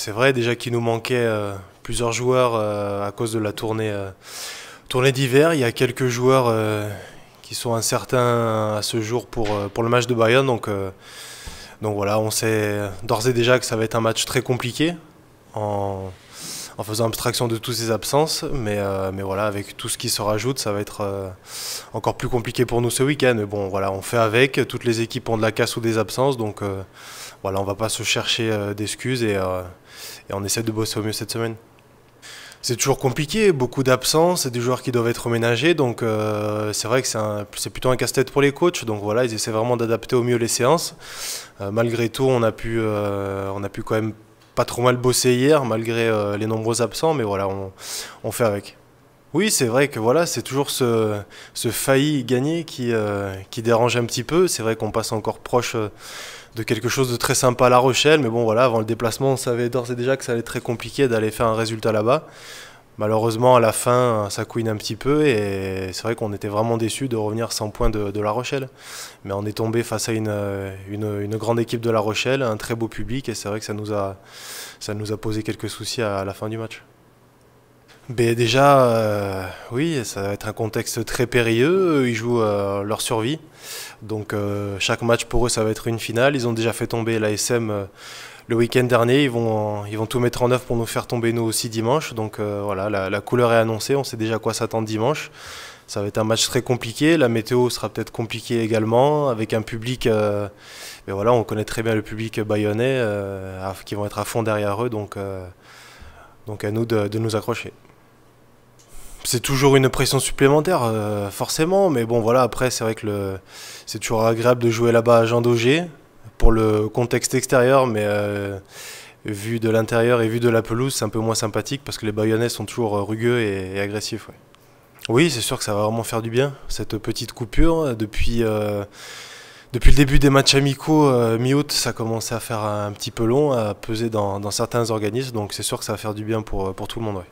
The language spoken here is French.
c'est vrai déjà qu'il nous manquait euh, plusieurs joueurs euh, à cause de la euh, tournée, d'hiver. Il y a quelques joueurs qui sont incertains à ce jour pour, pour le match de Bayonne. Donc, donc voilà, on sait d'ores et déjà que ça va être un match très compliqué. En, en faisant abstraction de toutes ces absences. Mais, euh, mais voilà, avec tout ce qui se rajoute, ça va être euh, encore plus compliqué pour nous ce week-end. Mais bon, voilà, on fait avec. Toutes les équipes ont de la casse ou des absences. Donc euh, voilà, on va pas se chercher d'excuses et, on essaie de bosser au mieux cette semaine. C'est toujours compliqué, beaucoup d'absences, des joueurs qui doivent être ménagés, donc c'est vrai que c'est plutôt un casse-tête pour les coachs, donc voilà, ils essaient vraiment d'adapter au mieux les séances. malgré tout, on a, pu, on a pu quand même pas trop mal bossé hier, malgré euh, les nombreux absents, mais voilà, on, fait avec. Oui, c'est vrai que voilà, c'est toujours ce, failli gagné qui, euh, qui dérange un petit peu. C'est vrai qu'on passe encore proche euh, de quelque chose de très sympa à La Rochelle, mais bon, voilà, avant le déplacement, on savait d'ores et déjà que ça allait être très compliqué d'aller faire un résultat là-bas malheureusement, à la fin, ça couine un petit peu et c'est vrai qu'on était vraiment déçus de revenir sans points de, La Rochelle. Mais on est tombé face à une, grande équipe de La Rochelle, un très beau public et c'est vrai que ça nous, a, posé quelques soucis à, la fin du match. Mais ben déjà, euh, oui, ça va être un contexte très périlleux. Ils jouent euh, leur survie. Donc euh, chaque match pour eux, ça va être une finale. Ils ont déjà fait tomber l'ASM le week-end dernier, ils vont, ils vont tout mettre en œuvre pour nous faire tomber nous aussi dimanche. Donc euh, voilà, la, couleur est annoncée, on sait déjà quoi s'attendre dimanche. Ça va être un match très compliqué, la météo sera peut-être compliquée également, avec un public, euh, mais voilà, on connaît très bien le public bayonnais, euh, qui vont être à fond derrière eux, donc, donc à nous de, de nous accrocher. C'est toujours une pression supplémentaire, forcément, mais bon voilà, après c'est vrai que c'est toujours agréable de jouer là-bas à Jean Daugé pour le contexte extérieur, mais euh, vu de l'intérieur et vu de la pelouse, c'est un peu moins sympathique parce que les Bayonnais sont toujours euh, rugueux et, agressifs. Oui, c'est sûr que ça va vraiment faire du bien, cette petite coupure. Depuis, euh, depuis le début des matchs amicaux, mi-août, ça commençait à faire un petit peu long, à peser dans, certains organismes, donc c'est sûr que ça va faire du bien pour, pour tout le monde.